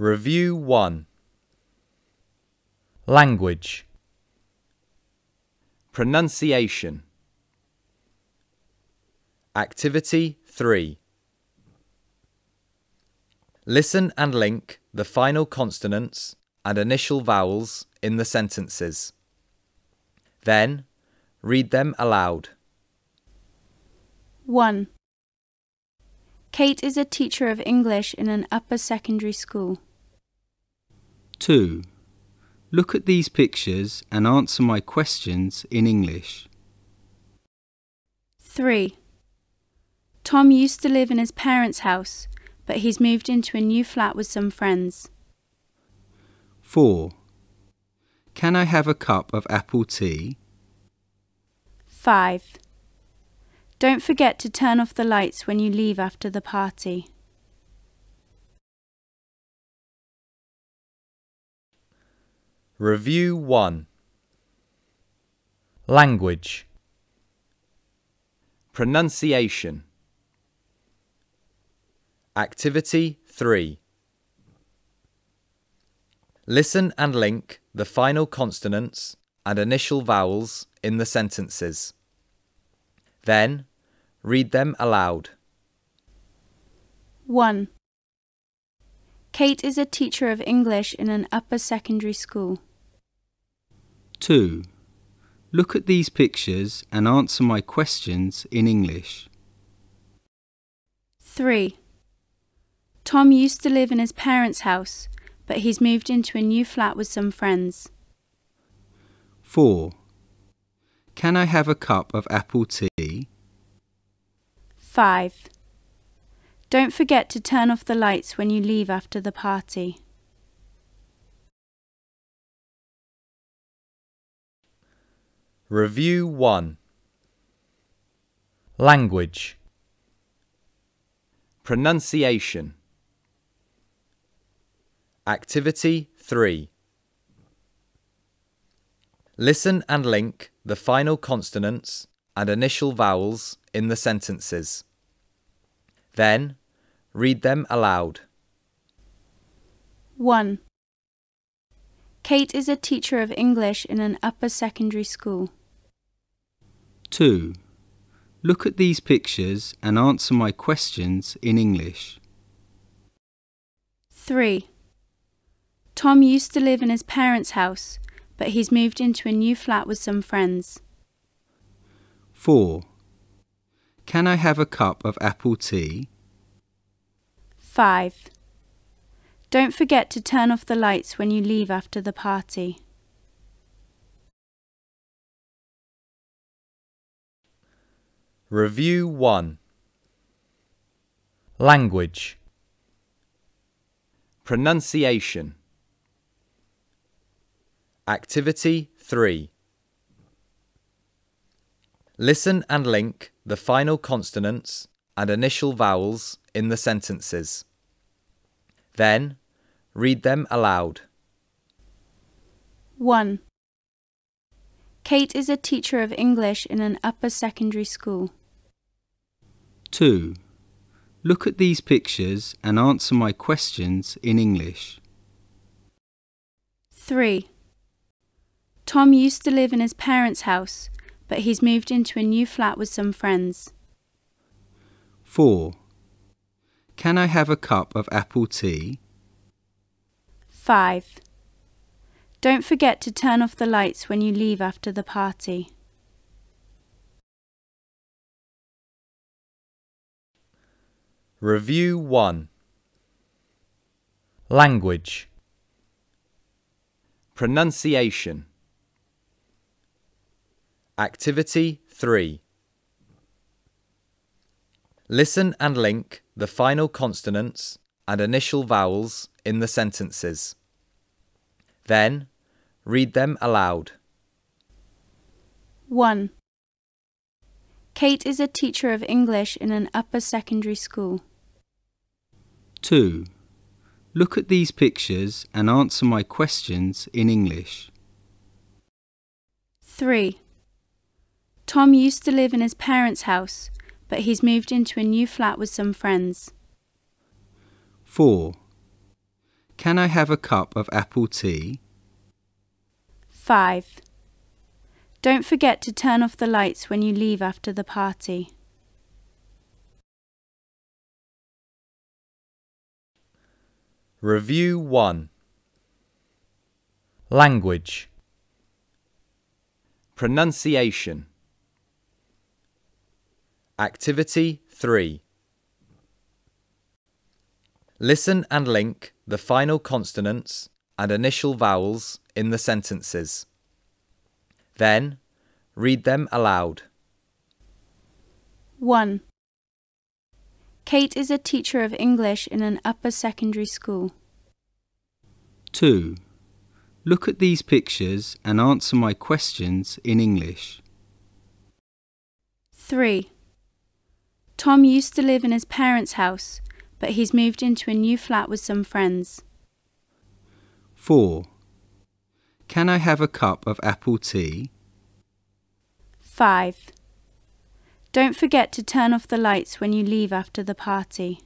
Review 1 Language Pronunciation Activity 3 Listen and link the final consonants and initial vowels in the sentences. Then, read them aloud. 1. Kate is a teacher of English in an upper secondary school. 2. Look at these pictures and answer my questions in English. 3. Tom used to live in his parents' house, but he's moved into a new flat with some friends. 4. Can I have a cup of apple tea? 5. Don't forget to turn off the lights when you leave after the party. Review 1 Language Pronunciation Activity 3 Listen and link the final consonants and initial vowels in the sentences. Then read them aloud. 1. Kate is a teacher of English in an upper secondary school. 2. Look at these pictures and answer my questions in English. 3. Tom used to live in his parents' house, but he's moved into a new flat with some friends. 4. Can I have a cup of apple tea? 5. Don't forget to turn off the lights when you leave after the party. Review 1 Language Pronunciation Activity 3 Listen and link the final consonants and initial vowels in the sentences. Then, read them aloud. 1. Kate is a teacher of English in an upper secondary school. 2. Look at these pictures and answer my questions in English. 3. Tom used to live in his parents' house, but he's moved into a new flat with some friends. 4. Can I have a cup of apple tea? 5. Don't forget to turn off the lights when you leave after the party. Review 1 Language Pronunciation Activity 3 Listen and link the final consonants and initial vowels in the sentences. Then read them aloud. 1. Kate is a teacher of English in an upper secondary school. 2. Look at these pictures and answer my questions in English. 3. Tom used to live in his parents' house, but he's moved into a new flat with some friends. 4. Can I have a cup of apple tea? 5. Don't forget to turn off the lights when you leave after the party. Review 1 Language Pronunciation Activity 3 Listen and link the final consonants and initial vowels in the sentences. Then read them aloud. 1. Kate is a teacher of English in an upper secondary school. 2. Look at these pictures and answer my questions in English. 3. Tom used to live in his parents' house, but he's moved into a new flat with some friends. 4. Can I have a cup of apple tea? 5. Don't forget to turn off the lights when you leave after the party. Review 1 Language Pronunciation Activity 3 Listen and link the final consonants and initial vowels in the sentences. Then read them aloud. 1. Kate is a teacher of English in an upper secondary school. 2. Look at these pictures and answer my questions in English. 3. Tom used to live in his parents' house, but he's moved into a new flat with some friends. 4. Can I have a cup of apple tea? 5. Don't forget to turn off the lights when you leave after the party.